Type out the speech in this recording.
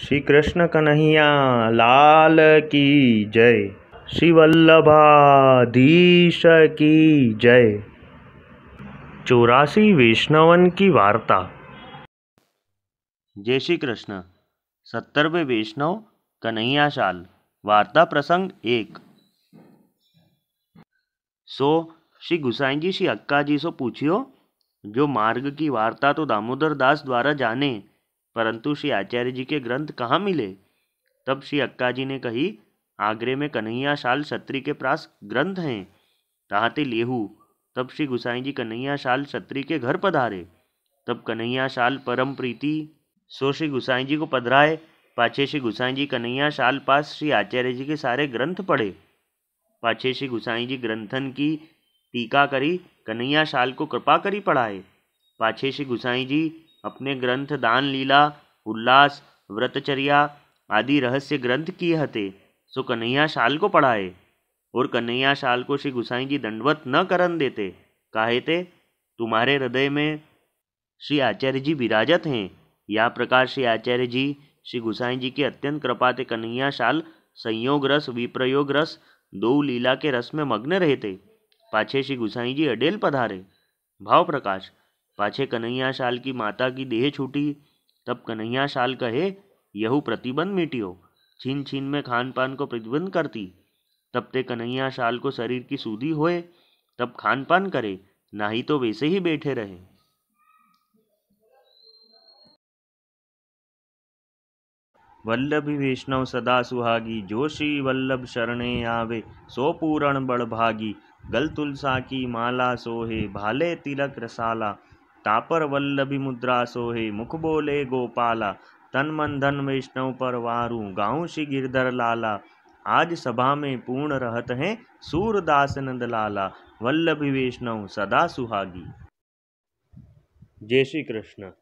श्री कृष्ण कन्हैया लाल की जय श्री वल्लभाधीश की जय चौरासी वैष्णवन की वार्ता जय श्री कृष्ण सत्तरवे वैष्णव कन्हैया शाल वार्ता प्रसंग एक सो श्री गुसाई जी श्री अक्का जी से पूछियो जो मार्ग की वार्ता तो दामोदर दास द्वारा जाने परंतु श्री आचार्य जी के ग्रंथ कहाँ मिले तब श्री अक्का जी ने कही आगरे में कन्हैया शाल सत्री के पास ग्रंथ हैं राहते लेहू तब श्री गुसाई जी कन्हैया शाल सत्री के घर पधारे तब कन्हैया शाल परम प्रीति सो श्री गुसाई जी को पधराए पाछे श्री गुसाई जी कन्हैया शाल पास श्री आचार्य जी के सारे ग्रंथ पढ़े पाछे श्री गुसाई जी ग्रंथन की टीका करी कन्हैया शाल को कृपा करी पढ़ाए पाछे श्री गुसाई जी अपने ग्रंथ दान लीला उल्लास व्रतचर्या आदि रहस्य ग्रंथ किए हते सो कन्हैया शाल को पढ़ाए और कन्हैया शाल को श्री गुसाई जी दंडवत न करन देते काहे थे तुम्हारे हृदय में श्री आचार्य जी विराजत हैं या प्रकार श्री आचार्य जी श्री गुसाई जी के अत्यंत कृपा ते कन्हैया शाल संयोग रस विप्रयोग रस दो लीला के रस में मग्न रहते पाछे श्री गुसाई जी अडेल पधारे भाव प्रकाश पाछे कन्हैया शाल की माता की देह छूटी तब कन्हैया शाल कहे यहू प्रतिबंध मिटियो छीन छीन में खान पान को प्रतिबंध करती तब ते कन्हैया शाल को शरीर की सूदी होए तब खान पान करे ना ही तो वैसे ही बैठे रहे वल्लभी वैष्णव सदा सुहागी जोशी वल्लभ शरणे आवे सो पूरण बड़ भागी गल तुलसा की माला सोहे भाले तिलक रसाला तापर वल्लभी मुद्रा सोहे मुख बोले गोपाला तन मन धन वैष्णव पर वारू गाँव श्री गिरधर लाला आज सभा में पूर्ण रहत हैं सूरदास नंद लाला वल्लभी वैष्णव सदा सुहागी जय श्री कृष्ण